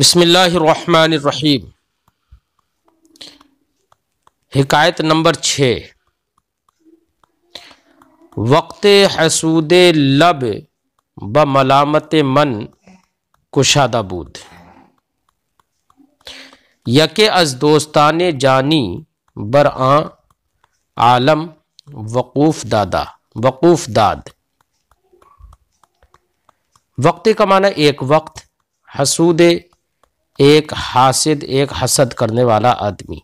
बिस्मिल्लाहिर्रहमानिर्रहीम हिकायत नंबर छः वक्त हसूद लब ब मलामत मन कुशादा बूद यके अज दोस्तान जानी बर आलम वक़ूफ़ दादा वक़ूफ़ दाद वक्त का माना एक वक्त हसूद एक हासिद एक हसद करने वाला आदमी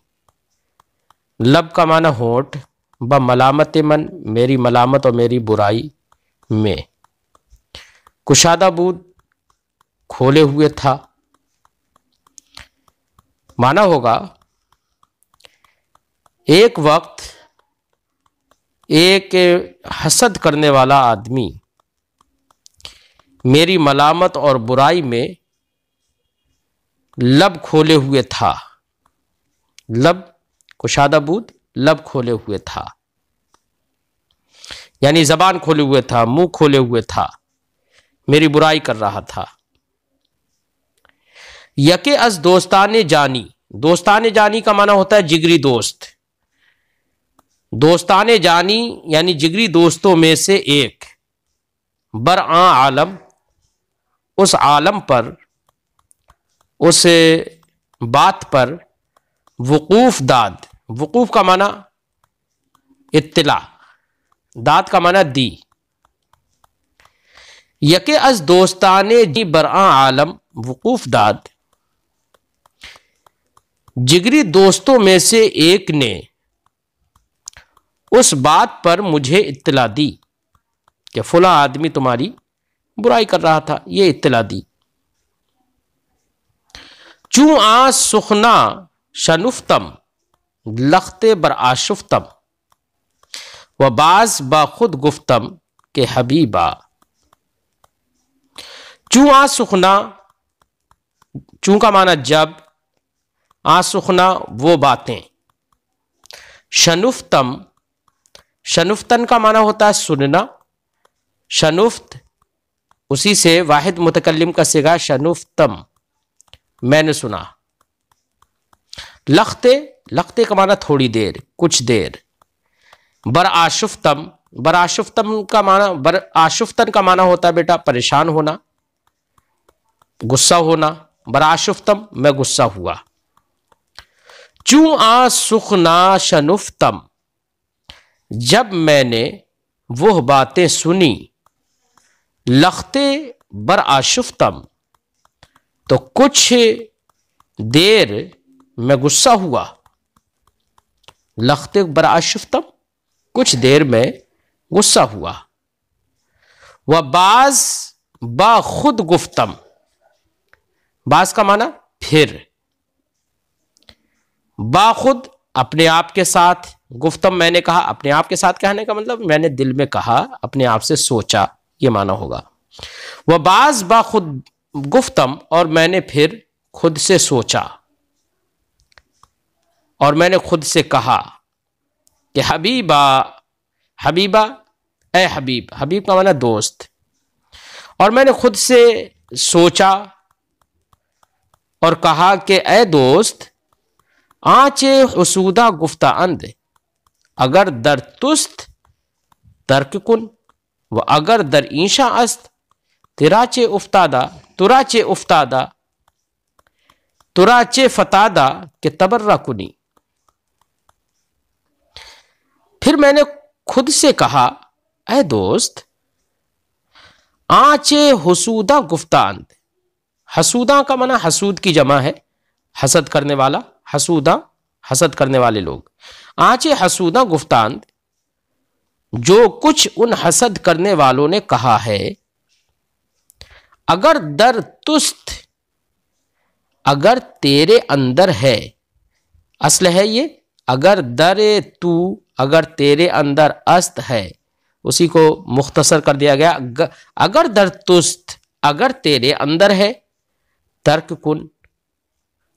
लब का माना होठ ब मलामत मन मेरी मलामत और मेरी बुराई में कुशादा बूद खोले हुए था माना होगा एक वक्त एक हसद करने वाला आदमी मेरी मलामत और बुराई में लब खोले हुए था लब कुशादा बुद्ध लब खोले हुए था यानी जबान खोले हुए था मुंह खोले हुए था मेरी बुराई कर रहा था यके अस दोस्तान जानी दोस्तान जानी का माना होता है जिगरी दोस्त दोस्तान जानी यानी जिगरी दोस्तों में से एक बर आ आलम उस आलम पर उस बात पर वकूफ़ दाद वकूफ़ का माना इतला दाद का माना दी यके अज दोस्ताने जी बरआ आलम वकूफ़ दाद जिगरी दोस्तों में से एक ने उस बात पर मुझे इतला दी कि फला आदमी तुम्हारी बुराई कर रहा था ये इतला दी चू आ सुखना शनुफ्तम लखते बर आशुफ्तम व बाज बा खुद गुफ्तम के हबीबा चू आ सुखना चू का माना जब आ सुखना वो बातें शनुफ्तम शनुफ्तन का माना होता है सुनना शनुफ्त उसी से वाहिद मुतकलम का सिगा शनुफ्तम मैंने सुना लखते लखते का माना थोड़ी देर कुछ देर बर आशुफतम बर आशुफतम का माना बर आशुफतन का माना होता है बेटा परेशान होना गुस्सा होना बर आशुफतम मैं गुस्सा हुआ चू आ सुखना शनुफतम जब मैंने वह बातें सुनी लखते बर आशुफतम तो कुछ देर में गुस्सा हुआ लखते बराशिफ्तम कुछ देर में गुस्सा हुआ वह बाज बा खुद गुफ्तम बाज का माना फिर खुद अपने आप के साथ गुफ्तम मैंने कहा अपने आप के साथ कहने का मतलब मैंने दिल में कहा अपने आप से सोचा ये माना होगा वह बाज बाखुद गुफ्तम और मैंने फिर खुद से सोचा और मैंने खुद से कहा कि हबीबा हबीबा ए हबीब हबीब का माना दोस्त और मैंने खुद से सोचा और कहा कि ए दोस्त आचे उसूदा गुफ्ता अंद अगर दर तुस्त तर्क कुन व अगर दर ईशा अस्त तिराचे उफ्तादा तुराचे उफ्तादा तुराचे फतादा के कुनी फिर मैंने खुद से कहा अः दोस्त आचे हसूदा गुफ्तान हसूदा का मना हसूद की जमा है हसद करने वाला हसूदा हसद करने वाले लोग आचे हसूदा गुफ्तान जो कुछ उन हसद करने वालों ने कहा है अगर दर तुस्त अगर तेरे अंदर है असल है ये अगर दर तू अगर तेरे अंदर अस्त है उसी को मुख्तसर कर दिया गया अगर दर तुस्त अगर तेरे अंदर है तर्क कुन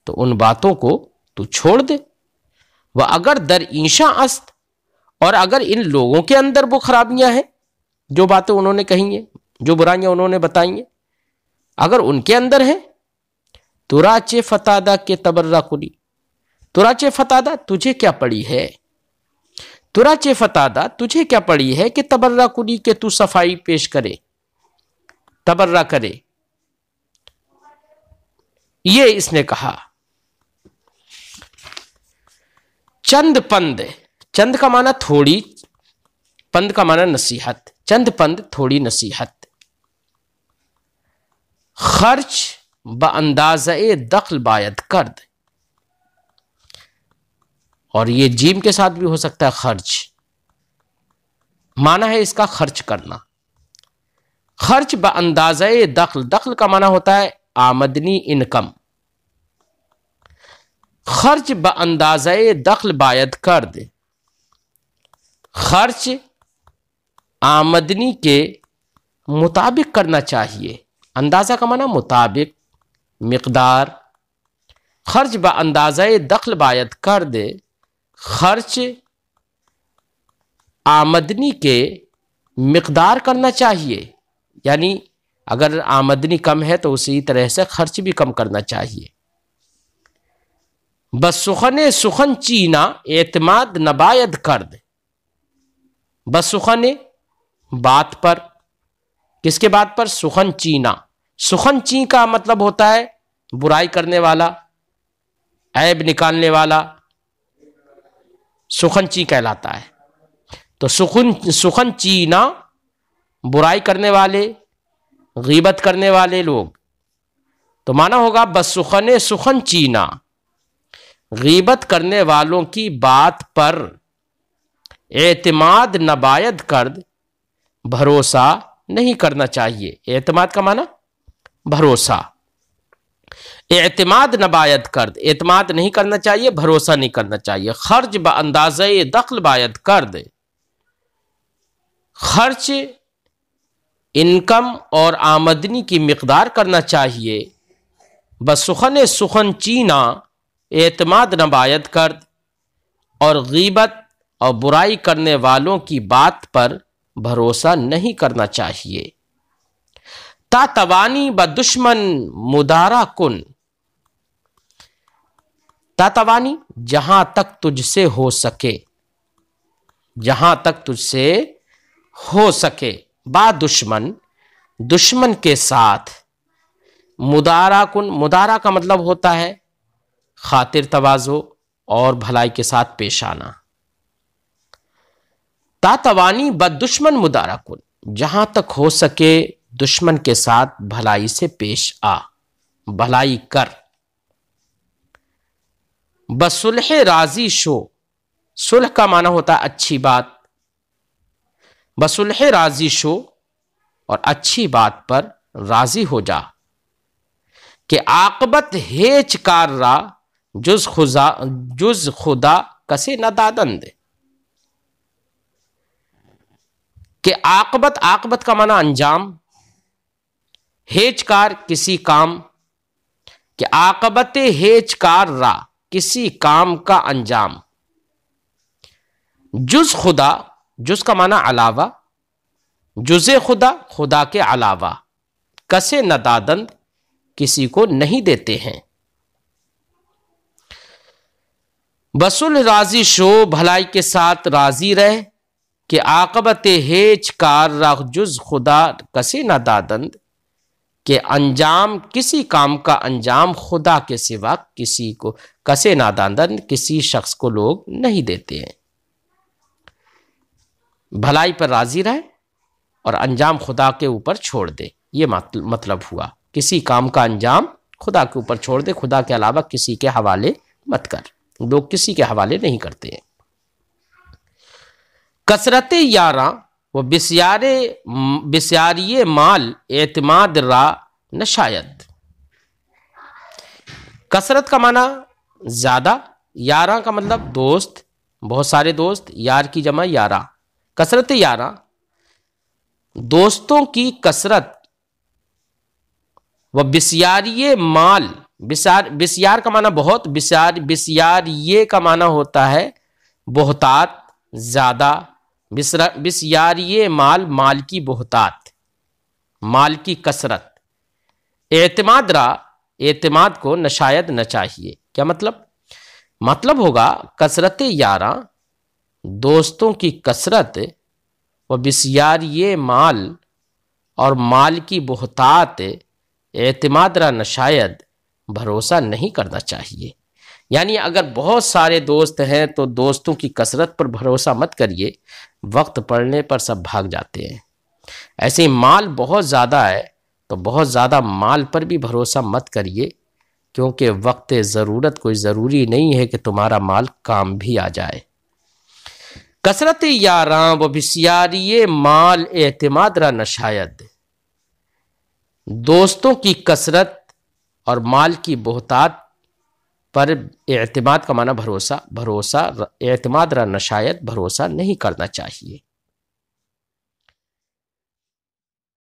तो उन बातों को तू छोड़ दे व अगर दर ईशा अस्त और अगर इन लोगों के अंदर वो खराबियां हैं जो बातें उन्होंने कही हैं जो बुराइयां उन्होंने बताई हैं अगर उनके अंदर है तुराचे फतादा के तबर्रा कुली तुराचे फतादा तुझे क्या पड़ी है तुराचे फतादा तुझे क्या पड़ी है कि तबर्रा कुली के तू सफाई पेश करे तबर्रा करे ये इसने कहा चंद पंद चंद का माना थोड़ी पंद का माना नसीहत चंद पंद थोड़ी नसीहत खर्च ब अंदाज दखल बायद कर दे और ये जीम के साथ भी हो सकता है खर्च माना है इसका खर्च करना खर्च ब अंदाज दखल दखल का माना होता है आमदनी इनकम खर्च ब अंदाज दखल बायद कर दे खर्च आमदनी के मुताबिक करना चाहिए अंदाज़ा का माना मुताबिक मकदार खर्च ब अंदाज़ दखल बायद कर दे खर्च आमदनी के मकदार करना चाहिए यानी अगर आमदनी कम है तो उसी तरह से खर्च भी कम करना चाहिए बस सुखन सुखन चीना एतमाद नबायद कर दे बस सुखन बात पर किसके बाद पर सुखन चीना सुखन ची का मतलब होता है बुराई करने वाला ऐब निकालने वाला सुखन ची कहलाता है तो सुखन सुखन चीना बुराई करने वाले गीबत करने वाले लोग तो माना होगा बस सुखन सुखन चीना गीबत करने वालों की बात पर एतमाद नबायद कर भरोसा नहीं करना चाहिए एतमाद का माना भरोसा एतमाद नबायद कर्द एतमाद नहीं करना चाहिए भरोसा नहीं करना चाहिए खर्च ब अंदाज दखल बायद कर्द खर्च इनकम और आमदनी की मकदार करना चाहिए बसुखन सुखन चीना एतमाद नबायद कर्द और गीबत और बुराई करने वालों की बात पर भरोसा नहीं करना चाहिए तातवानी ब दुश्मन मुदारा कुन तातवानी जहां तक तुझसे हो सके जहां तक तुझसे हो सके बा दुश्मन दुश्मन के साथ मुदारा कुन मुदारा का मतलब होता है खातिर तवाज़ो और भलाई के साथ पेश आना तातवानी ब दुश्मन मुदारा कन जहां तक हो सके दुश्मन के साथ भलाई से पेश आ भलाई कर बसुलह राजी शो सुलह का माना होता है अच्छी बात बसुलह राजी शो और अच्छी बात पर राजी हो जा कि आकबत हेच कार रा जुज खुजा जुज खुदा कसे न दादन दे कि आकबत आकबत का माना अंजाम हेजकार किसी काम कि आकबत हेजकार रा किसी काम का अंजाम जुज खुदा जुज का माना अलावा जुजे खुदा खुदा के अलावा कसे नदादंद किसी को नहीं देते हैं बसुल राजी शो भलाई के साथ राजी रहे कि आकबत हेज कार राख जुज खुदा कसी न दादंद के अंजाम किसी काम का अंजाम खुदा के सिवा किसी को कसे दादंद किसी शख्स को लोग नहीं देते हैं भलाई पर राजी रहे और अंजाम खुदा के ऊपर छोड़ दे ये मतलब हुआ किसी काम का अंजाम खुदा के ऊपर छोड़ दे खुदा के अलावा किसी के हवाले मत कर लोग किसी के हवाले नहीं करते हैं कसरत यारा व बिसारे बिसारिय माल एतमाद रा न शायद कसरत का माना ज़्यादा यारा का मतलब दोस्त बहुत सारे दोस्त यार की जमा यारा कसरत यारा दोस्तों की कसरत व बिसारिय माल बिसार बिस्यार का माना बहुत बिसार बिस्यारिये का माना होता है बहुतात ज़्यादा बिसरा बिसयारिय माल माल की बहतात माल की कसरत एतमाद रा एतमाद को नशायद न चाहिए क्या मतलब मतलब होगा कसरत यारा दोस्तों की कसरत व बिसयारिय माल और माल की बहतात एतमाद रा नशायद भरोसा नहीं करना चाहिए यानी अगर बहुत सारे दोस्त हैं तो दोस्तों की कसरत पर भरोसा मत करिए वक्त पड़ने पर सब भाग जाते हैं ऐसे ही माल बहुत ज़्यादा है तो बहुत ज़्यादा माल पर भी भरोसा मत करिए क्योंकि वक्त ज़रूरत कोई ज़रूरी नहीं है कि तुम्हारा माल काम भी आ जाए कसरत या व बिसियारिए माल एतमाद रा नशायद दोस्तों की कसरत और माल की बहतात पर एतमाद का माना भरोसा भरोसा एतमाद रहना शायद भरोसा नहीं करना चाहिए